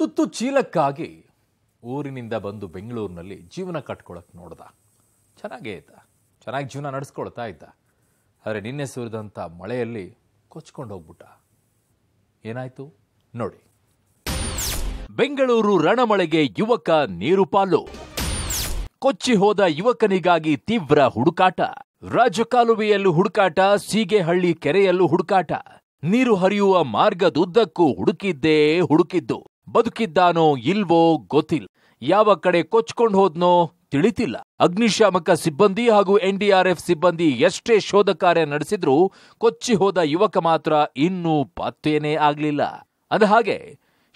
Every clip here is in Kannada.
ತುತ್ತು ಚೀಲಕ್ಕಾಗಿ ಊರಿನಿಂದ ಬಂದು ಬೆಂಗಳೂರಿನಲ್ಲಿ ಜೀವನ ಕಟ್ಕೊಳಕ್ಕೆ ನೋಡ್ದ ಚೆನ್ನಾಗೇ ಇದ್ದ ಚೆನ್ನಾಗಿ ಜೀವನ ನಡೆಸ್ಕೊಳ್ತಾ ಇದ್ದ ಆದರೆ ನಿನ್ನೆ ಸುರಿದಂಥ ಮಳೆಯಲ್ಲಿ ಕೊಚ್ಕೊಂಡು ಹೋಗ್ಬಿಟ್ಟ ಏನಾಯಿತು ನೋಡಿ ಬೆಂಗಳೂರು ರಣಮಳೆಗೆ ಯುವಕ ನೀರು ಪಾಲು ಕೊಚ್ಚಿ ಹೋದ ಯುವಕನಿಗಾಗಿ ತೀವ್ರ ಹುಡುಕಾಟ ರಾಜಕಾಲುವೆಯಲ್ಲೂ ಹುಡುಕಾಟ ಸೀಗೆಹಳ್ಳಿ ಕೆರೆಯಲ್ಲೂ ಹುಡುಕಾಟ ನೀರು ಹರಿಯುವ ಮಾರ್ಗದುದ್ದಕ್ಕೂ ಹುಡುಕಿದ್ದೇ ಹುಡುಕಿದ್ದು ಬದುಕಿದ್ದಾನೋ ಇಲ್ವೋ ಗೊತ್ತಿಲ್ಲ ಯಾವ ಕಡೆ ಕೊಚ್ಕೊಂಡು ಹೋದ್ನೋ ತಿಳಿತಿಲ್ಲ ಅಗ್ನಿಶಾಮಕ ಸಿಬ್ಬಂದಿ ಹಾಗೂ ಎನ್ಡಿಆರ್ಎಫ್ ಸಿಬ್ಬಂದಿ ಎಷ್ಟೇ ಶೋಧ ಕಾರ್ಯ ನಡೆಸಿದ್ರೂ ಕೊಚ್ಚಿ ಹೋದ ಯುವಕ ಮಾತ್ರ ಇನ್ನೂ ಪತ್ತೇನೇ ಆಗ್ಲಿಲ್ಲ ಅಂದಹಾಗೆ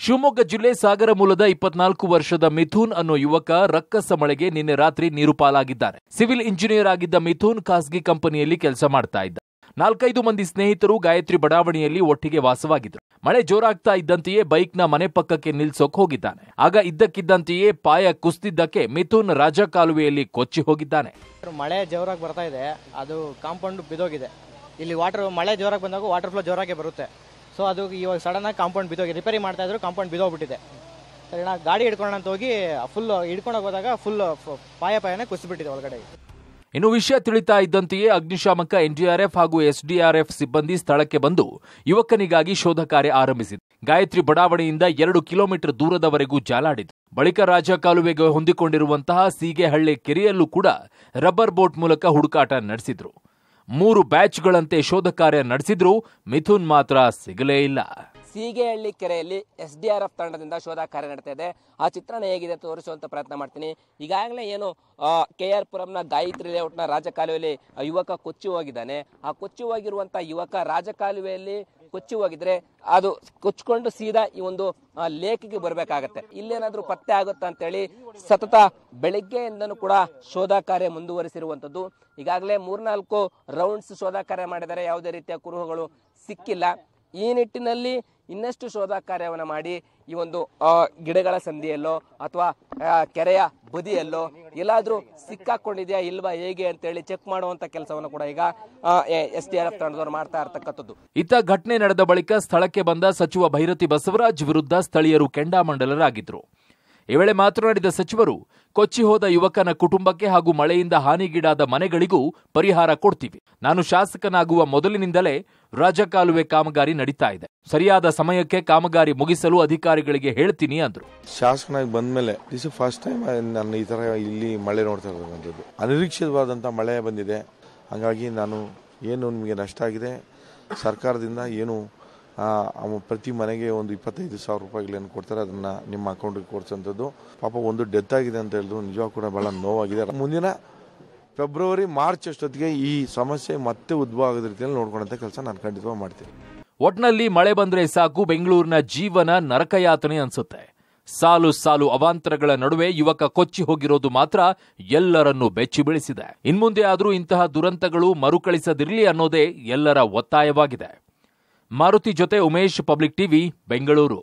ಶಿವಮೊಗ್ಗ ಜಿಲ್ಲೆ ಸಾಗರ ಮೂಲದ ಇಪ್ಪತ್ನಾಲ್ಕು ವರ್ಷದ ಮಿಥುನ್ ಅನ್ನೋ ಯುವಕ ರಕ್ಕಸ ಮಳೆಗೆ ನಿನ್ನೆ ರಾತ್ರಿ ನೀರುಪಾಲಾಗಿದ್ದಾರೆ ಸಿವಿಲ್ ಇಂಜಿನಿಯರ್ ಆಗಿದ್ದ ಮಿಥುನ್ ಖಾಸಗಿ ಕಂಪನಿಯಲ್ಲಿ ಕೆಲಸ ಮಾಡ್ತಾ ಇದ್ದ ನಾಲ್ಕೈದು ಮಂದಿ ಸ್ನೇಹಿತರು ಗಾಯತ್ರಿ ಬಡಾವಣೆಯಲ್ಲಿ ಒಟ್ಟಿಗೆ ವಾಸವಾಗಿದ್ರು ಮಳೆ ಜೋರಾಗ್ತಾ ಇದ್ದಂತೆಯೇ ಬೈಕ್ನ ಮನೆ ಪಕ್ಕಕ್ಕೆ ನಿಲ್ಸೋಕ್ ಹೋಗಿದ್ದಾನೆ ಆಗ ಇದ್ದಕ್ಕಿದ್ದಂತೆಯೇ ಪಾಯ ಕುಸ್ತಿದ್ದಕ್ಕೆ ಮಿಥುನ್ ರಾಜ ಕಾಲುವೆಯಲ್ಲಿ ಕೊಚ್ಚಿ ಹೋಗಿದ್ದಾನೆ ಮಳೆ ಜೋರಾಗಿ ಬರ್ತಾ ಇದೆ ಅದು ಕಾಂಪೌಂಡ್ ಬಿದೋಗಿದೆ ಇಲ್ಲಿ ವಾಟರ್ ಮಳೆ ಜೋರಾಗಿ ಬಂದಾಗ ವಾಟರ್ ಫ್ಲೋ ಜೋರಾಗೆ ಬರುತ್ತೆ ಸೊ ಅದು ಇವಾಗ ಸಡನ್ ಆಗಿ ಕಾಂಪೌಂಡ್ ಬಿದ್ದೋಗಿದೆ ರಿಪೇರಿ ಮಾಡ್ತಾ ಇದ್ರು ಕಾಂಪೌಂಡ್ ಬಿದೋಗ್ಬಿಟ್ಟಿದೆ ಸರಿ ನಾ ಗಾಡಿ ಹಿಡ್ಕೊಂಡು ಅಂತ ಹೋಗಿ ಫುಲ್ ಹಿಡ್ಕೊಂಡೋಗೋದಾಗ ಫುಲ್ ಪಾಯ ಪಾಯನೇ ಕುಸಿಬಿಟ್ಟಿದೆ ಒಳಗಡೆ ಇನ್ನು ವಿಷಯ ತಿಳಿತಾ ಇದ್ದಂತೆಯೇ ಅಗ್ನಿಶಾಮಕ ಎನ್ಡಿಆರ್ಎಫ್ ಹಾಗೂ ಎಸ್ಡಿಆರ್ಎಫ್ ಸಿಬ್ಬಂದಿ ಸ್ಥಳಕ್ಕೆ ಬಂದು ಯುವಕನಿಗಾಗಿ ಶೋಧ ಕಾರ್ಯ ಆರಂಭಿಸಿದೆ ಗಾಯತ್ರಿ ಬಡಾವಣೆಯಿಂದ ಎರಡು ಕಿಲೋಮೀಟರ್ ದೂರದವರೆಗೂ ಜಾಲಾಡಿತು ಬಳಿಕ ರಾಜ ಕಾಲುವೆಗೆ ಹೊಂದಿಕೊಂಡಿರುವಂತಹ ಸೀಗೆಹಳ್ಳಿ ಕೆರೆಯಲ್ಲೂ ಕೂಡ ರಬ್ಬರ್ ಬೋಟ್ ಮೂಲಕ ಹುಡುಕಾಟ ನಡೆಸಿದ್ರು ಮೂರು ಬ್ಯಾಚ್ಗಳಂತೆ ಶೋಧ ಕಾರ್ಯ ನಡೆಸಿದ್ರೂ ಮಿಥುನ್ ಮಾತ್ರ ಸಿಗಲೇ ಇಲ್ಲ ಸೀಗೆಹಳ್ಳಿ ಕೆರೆಯಲ್ಲಿ ಎಸ್ ಡಿ ಆರ್ ಎಫ್ ತಂಡದಿಂದ ಶೋಧ ಕಾರ್ಯ ನಡೀತಾ ಇದೆ ಆ ಚಿತ್ರಣ ಹೇಗಿದೆ ತೋರಿಸುವಂತ ಪ್ರಯತ್ನ ಮಾಡ್ತೀನಿ ಈಗಾಗಲೇ ಏನು ಕೆ ಆರ್ ಪುರಂನ ಗಾಯತ್ರಿ ಲೇಔಟ್ನ ರಾಜಕಾಲುವೆಯಲ್ಲಿ ಯುವಕ ಕೊಚ್ಚಿ ಹೋಗಿದ್ದಾನೆ ಆ ಕೊಚ್ಚಿ ಹೋಗಿರುವಂಥ ಯುವಕ ರಾಜಕಾಲುವೆಯಲ್ಲಿ ಕೊಚ್ಚಿ ಹೋಗಿದ್ರೆ ಅದು ಕೊಚ್ಕೊಂಡು ಸೀದಾ ಈ ಒಂದು ಲೇಖಿಗೆ ಬರಬೇಕಾಗತ್ತೆ ಇಲ್ಲೇನಾದ್ರೂ ಪತ್ತೆ ಆಗುತ್ತಾ ಅಂತೇಳಿ ಸತತ ಬೆಳಿಗ್ಗೆಯಿಂದನೂ ಕೂಡ ಶೋಧ ಕಾರ್ಯ ಮುಂದುವರಿಸಿರುವಂತದ್ದು ಈಗಾಗಲೇ ಮೂರ್ನಾಲ್ಕು ರೌಂಡ್ಸ್ ಶೋಧ ಕಾರ್ಯ ಮಾಡಿದರೆ ಯಾವುದೇ ರೀತಿಯ ಕುರುಹುಗಳು ಸಿಕ್ಕಿಲ್ಲ ಈ ನಿಟ್ಟಿನಲ್ಲಿ ಇನ್ನಷ್ಟು ಶೋಧ ಕಾರ್ಯವನ್ನು ಮಾಡಿ ಈ ಒಂದು ಗಿಡಗಳ ಸಂಧಿಯಲ್ಲೋ ಅಥವಾ ಕೆರೆಯ ಬದಿಯಲ್ಲೋ ಎಲ್ಲಾದರೂ ಸಿಕ್ಕಾಕೊಂಡಿದೆಯಾ ಇಲ್ವಾ ಹೇಗೆ ಅಂತೇಳಿ ಚೆಕ್ ಮಾಡುವಂತ ಕೆಲಸವನ್ನು ಕೂಡ ಈಗ ಎಸ್ ಡಿ ಆರ್ ಎಫ್ ತಂಡದವರು ಮಾಡ್ತಾ ಇರತಕ್ಕಂಥದ್ದು ಇತ್ತ ಘಟನೆ ನಡೆದ ಬಳಿಕ ಸ್ಥಳಕ್ಕೆ ಬಂದ ಸಚಿವ ಭೈರತಿ ಬಸವರಾಜ್ ವಿರುದ್ಧ ಸ್ಥಳೀಯರು ಕೆಂಡಾಮಂಡಲರಾಗಿದ್ರು ಈ ವೇಳೆ ಮಾತನಾಡಿದ ಸಚಿವರು ಕೊಚ್ಚಿ ಹೋದ ಯುವಕನ ಕುಟುಂಬಕ್ಕೆ ಹಾಗೂ ಮಳೆಯಿಂದ ಹಾನಿಗೀಡಾದ ಮನೆಗಳಿಗೂ ಪರಿಹಾರ ಕೊಡ್ತೀವಿ ನಾನು ಶಾಸಕನಾಗುವ ಮೊದಲಿನಿಂದಲೇ ರಾಜಕಾಲುವೆ ಕಾಮಗಾರಿ ನಡೀತಾ ಇದೆ ಸರಿಯಾದ ಸಮಯಕ್ಕೆ ಕಾಮಗಾರಿ ಮುಗಿಸಲು ಅಧಿಕಾರಿಗಳಿಗೆ ಹೇಳ್ತೀನಿ ಅಂದ್ರು ಶಾಸಕನಾಗಿ ಬಂದ್ಮೇಲೆ ದಿಸ್ ಫಸ್ಟ್ ಟೈಮ್ ನಾನು ಈ ತರ ಇಲ್ಲಿ ಮಳೆ ನೋಡ್ತಾ ಇರ್ತಕ್ಕಂಥದ್ದು ಅನಿರೀಕ್ಷಿತವಾದಂಥ ಮಳೆ ಬಂದಿದೆ ಹಾಗಾಗಿ ನಾನು ಏನು ನಿಮಗೆ ನಷ್ಟ ಆಗಿದೆ ಸರ್ಕಾರದಿಂದ ಏನು ಪ್ರತಿ ಮನೆಗೆ ಒಂದು ಇಪ್ಪತ್ತೈದು ಸಾವಿರ ರೂಪಾಯಿಗಳೇನು ಕೊಡ್ತಾರೆ ಅದನ್ನ ನಿಮ್ಮ ಅಕೌಂಟಿಗೆ ಕೊಡ್ಸೋಂಥದ್ದು ಪಾಪ ಒಂದು ಡೆತ್ ಆಗಿದೆ ಅಂತ ಹೇಳಿದ್ರು ನಿಜವಾಗ ಕೂಡ ಬಹಳ ನೋವಾಗಿದೆ ಮುಂದಿನ ಫೆಬ್ರವರಿ ಮಾರ್ಚ್ ಅಷ್ಟೊತ್ತಿಗೆ ಈ ಸಮಸ್ಯೆ ಮತ್ತೆ ಉದ್ಭವ ಆಗದ ರೀತಿಯಲ್ಲಿ ನೋಡ್ಕೊಂಡಂತ ಕೆಲಸ ನಾನು ಖಂಡಿತವಾಗಿ ಮಾಡ್ತೀನಿ ಒಟ್ನಲ್ಲಿ ಮಳೆ ಬಂದ್ರೆ ಸಾಕು ಬೆಂಗಳೂರಿನ ಜೀವನ ನರಕಯಾತನೆ ಅನ್ಸುತ್ತೆ ಸಾಲು ಸಾಲು ಅವಾಂತರಗಳ ನಡುವೆ ಯುವಕ ಕೊಚ್ಚಿ ಹೋಗಿರೋದು ಮಾತ್ರ ಎಲ್ಲರನ್ನು ಬೆಚ್ಚಿ ಬೀಳಿಸಿದೆ ಇನ್ಮುಂದೆ ಆದರೂ ಇಂತಹ ದುರಂತಗಳು ಮರುಕಳಿಸದಿರಲಿ ಅನ್ನೋದೇ ಎಲ್ಲರ ಒತ್ತಾಯವಾಗಿದೆ ಮಾರುತಿ ಜೊತೆ ಉಮೇಶ್ ಪಬ್ಲಿಕ್ ಟಿವಿ ಬೆಂಗಳೂರು